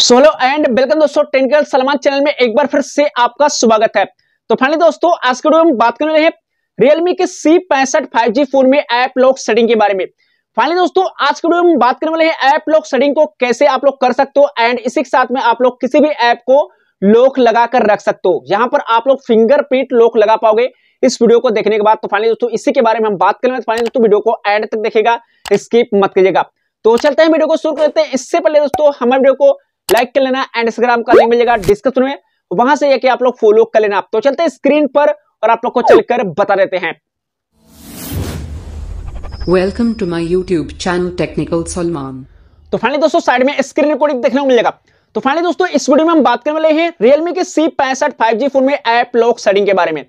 solo and welcome दोस्तों technical Salman channel में एक बार फिर से आपका स्वागत है तो फाइनली दोस्तों आज के वीडियो में बात करने वाले हैं रियलमी के सी पैंसठ फाइव जी फोन में ऐप लॉक सेटिंग के बारे में फाइनली दोस्तों आज के वीडियो में बात करने वाले हैं ऐप लॉक सेटिंग को कैसे आप लोग कर सकते हो एंड इसी के साथ में आप लोग किसी भी ऐप को लॉक लगाकर रख सकते हो यहाँ पर आप लोग फिंगरप्रिंट लॉक लगा पाओगे इस वीडियो को देखने के बाद तो फाइनली दोस्तों इसी के बारे में हम बात करेंगे फाइनली दोस्तों वीडियो को एंड तक देखेगा स्किप मत कीजिएगा तो चलते हैं वीडियो को शुरू करते हैं इससे पहले दोस्तों हमारे वीडियो को लाइक कर लेना एंड इंस्टाग्राम का लिंक मिल जाएगा डिस्क्रिप्शन में वहां से आप लोग फॉलो कर लेना आप तो चलते स्क्रीन पर और आप लोग को चलकर बता देते हैं welcome to my YouTube channel technical Salman तो फाइनली दोस्तों साइड में स्क्रीन रिकॉर्डिंग देखने को मिलेगा तो फाइनली दोस्तों इस वीडियो में हम बात करने वाले हैं रियलमी के सी पैंसठ फाइव फोन में ऐप लॉक सेटिंग के बारे में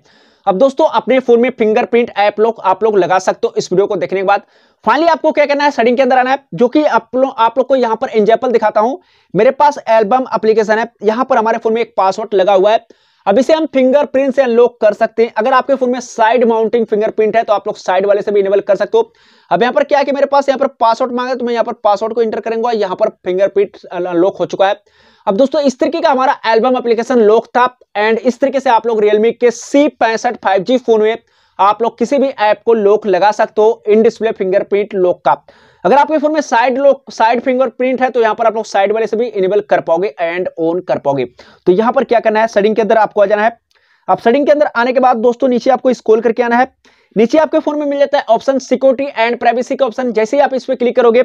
अब दोस्तों अपने फोन में फिंगरप्रिंट ऐप लोग आप लोग लगा सकते हो इस वीडियो को देखने के बाद फाइनली आपको क्या करना है सेटिंग के अंदर आना है जो कि आप लोग आप लोग को यहाँ पर एग्जाम्पल दिखाता हूं मेरे पास एल्बम अप्लीकेशन है यहाँ पर हमारे फोन में एक पासवर्ड लगा हुआ है अब इसे हम फिंगरप्रिंट से अनलॉक कर सकते हैं अगर आपके फोन में साइड माउंटिंग फिंगरप्रिंट है तो आप लोग साइड वाले से भी इनेबल कर सकते हो अब यहाँ पर क्या कि मेरे पास यहाँ पर पासवर्ड मांगा तो मैं यहाँ पर पासवर्ड को इंटर करूंगा यहाँ पर फिंगरप्रिंट अनलॉक हो चुका है अब दोस्तों इस तरीके का हमारा एल्बम एप्लीकेशन लॉक था एंड इस तरीके से आप लोग रियलमी के सी पैंसठ फाइव जी फोन में आप लोग किसी भी ऐप को लॉक लगा सकते हो इन डिस्प्ले फिंगरप्रिंट लॉक का अगर आपके फोन में side lock side fingerprint है तो यहां पर आप लोग साइड वाले से भी इनेबल कर पाओगे एंड ऑन कर पाओगे तो यहां पर क्या करना है सेटिंग के अंदर आपको आ जाना है आप सेटिंग के अंदर आने के बाद दोस्तों नीचे आपको स्कोल करके आना है नीचे आपके फोन में मिल जाता है ऑप्शन सिक्योरिटी एंड प्राइवेसी का ऑप्शन जैसे ही आप इस पर क्लिक करोगे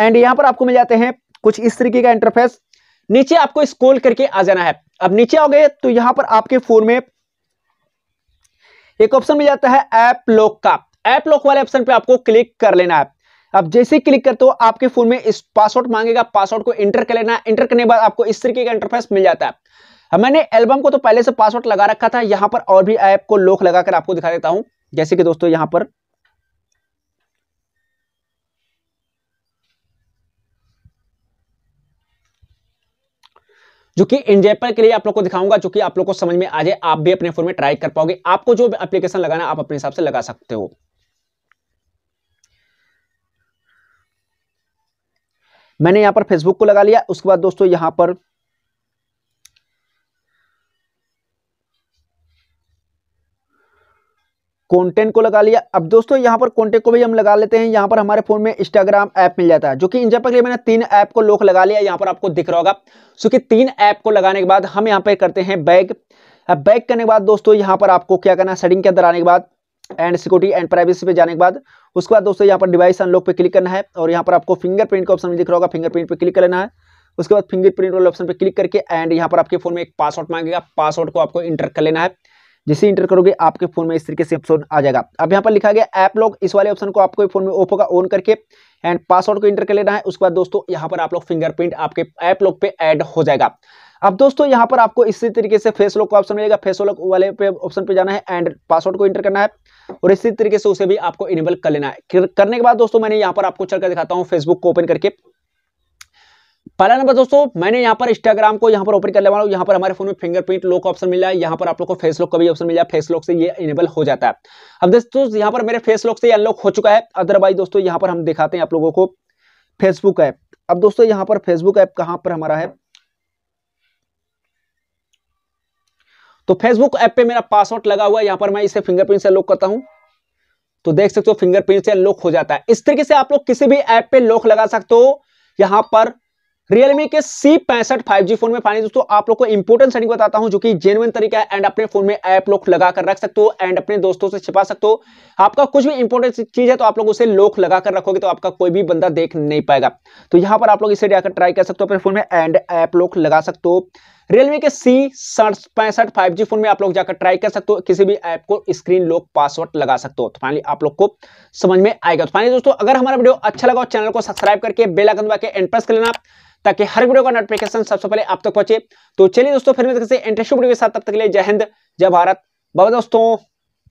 एंड यहां पर आपको मिल जाते हैं कुछ इस तरीके का इंटरफेस नीचे आपको स्कोल करके आ जाना है अब नीचे आओगे तो यहां पर आपके फोन में एक ऑप्शन मिल जाता है ऐप लॉक का ऐप लॉक वाले ऑप्शन पे आपको क्लिक कर लेना है अब जैसे क्लिक करते हो आपके फोन में इस पासवर्ड मांगेगा पासवर्ड को एंटर कर लेना एंटर करने के बाद आपको इस तरीके का इंटरफेस मिल जाता है हाँ, मैंने एल्बम को तो पहले से पासवर्ड लगा रखा था यहां पर और भी ऐप को लोक लगाकर आपको दिखा देता हूं जैसे कि दोस्तों यहां पर जो कि इंजेपर के लिए आप लोग को दिखाऊंगा जो कि आप लोग को समझ में आ जाए आप भी अपने फोन में ट्राई कर पाओगे आपको जो एप्लीकेशन लगाना आप अपने हिसाब से लगा सकते हो मैंने यहां पर फेसबुक को लगा लिया उसके बाद दोस्तों यहां पर कंटेंट को लगा लिया अब दोस्तों यहाँ पर कंटेंट को भी हम लगा लेते हैं यहाँ पर हमारे फोन में इंस्टाग्राम ऐप मिल जाता है जो कि इन पर मैंने तीन ऐप को लोक लगा लिया यहाँ पर आपको दिख रहा होगा सो कि तीन ऐप को लगाने के बाद हम यहाँ पर करते हैं बैग अब बैग करने के बाद दोस्तों यहाँ पर आपको क्या करना है सेटिंग के अंदर आने के बाद एंड सिक्योरिटी एंड प्राइवेसी पे जाने के बाद उसके बाद दोस्तों यहाँ पर डिवाइस अनलॉक पे क्लिक करना है और यहाँ पर आपको फिंगरप्रिंट का ऑप्शन दिख रहा होगा फिंगरप्रिंट पे क्लिक कर लेना है उसके बाद फिंगरप्रिंट वाले ऑप्शन पे क्लिक करके एंड यहाँ पर आपके फोन में एक पासवर्ड मांगेगा पासवर्ड को आपको इंटर कर लेना है जिसे इंटर करोगे आपके फोन में इस तरीके से ऑप्शन आ जाएगा अब यहाँ पर लिखा गया ऐप लॉक इस वाले ऑप्शन को आपको फोन में ओपो का ऑन करके एंड पासवर्ड को इंटर कर लेना है उसके बाद दोस्तों यहाँ पर आप लोग फिंगरप्रिंट आपके ऐप लॉक पे ऐड हो जाएगा अब दोस्तों यहां पर आपको इसी तरीके से फेस लॉक का ऑप्शन मिलेगा फेस लॉक वाले पे ऑप्शन पे जाना है एंड पासवर्ड को इंटर करना है और इसी तरीके से उसे भी आपको इनेबल कर लेना है करने के बाद दोस्तों मैंने यहां पर आपको चलकर दिखाता हूँ फेसबुक को ओपन करके पहला नंबर दोस्तों मैंने यहाँ पर इंस्टाग्राम को यहाँ पर ओपन कर लेवा यहाँ पर हमारे फोन में फिंगरप्रिंट लॉक ऑप्शन मिला है यहाँ पर आप लोग को फेस लॉक का भी ऑप्शन मिल जाए फेस लॉक से ये इनेबल हो जाता है अब दोस्तों यहाँ पर मेरे फेस लॉक से अनलॉक हो चुका है अदरवाइज दोस्तों यहाँ पर हम दिखाते हैं आप लोगों को फेसबुक ऐप अब दोस्तों यहाँ पर फेसबुक ऐप कहाँ पर हमारा है तो फेसबुक ऐप पे मेरा पासवर्ड लगा हुआ है यहां पर मैं इसे फिंगरप्रिंट से लॉक करता हूं तो देख सकते हो फिंगरप्रिंट से लॉक हो जाता है इस तरीके से आप लोग किसी भी ऐप पे लॉक लगा सकते हो यहां पर रियलमी के सी पैंसठ फाइव फोन में फाइनली दोस्तों आप लोग को इंपोर्टेंट सेटिंग बताता हूं जो कि जेनुअन तरीका है एंड अपने फोन में ऐप लॉक लगा कर रख सकते हो एंड अपने दोस्तों से छिपा सकते हो आपका कुछ भी इंपोर्टेंट चीज है तो आप लोग उसे लॉक लगा कर रखोगे तो आपका कोई भी बंदा देख नहीं पाएगा तो यहां पर आप लोग इसे जाकर ट्राई कर सकते हो अपने फोन में एंड ऐप लॉक लगा सकते हो रियलमी के सी सड़सठ पैंसठ फाइव जी फोन में आप लोग जाकर ट्राई कर सकते हो किसी भी ऐप को स्क्रीन लॉक पासवर्ड लगा सकते हो तो फाइनली आप लोग को समझ में आएगा तो फाइनली दोस्तों अगर हमारा वीडियो अच्छा लगा चैनल को सब्सक्राइब करके बेलाइकन दबा के एंड प्रेस कर लेना ताकि हर वीडियो का नोटिफिकेशन सबसे पहले आप तक पहुंचे तो चलिए दोस्तों फिर मिलते हैं इंटरेस्टिंग वीडियो के साथ तब तक के लिए जय हिंद जय भारत बाबा दोस्तों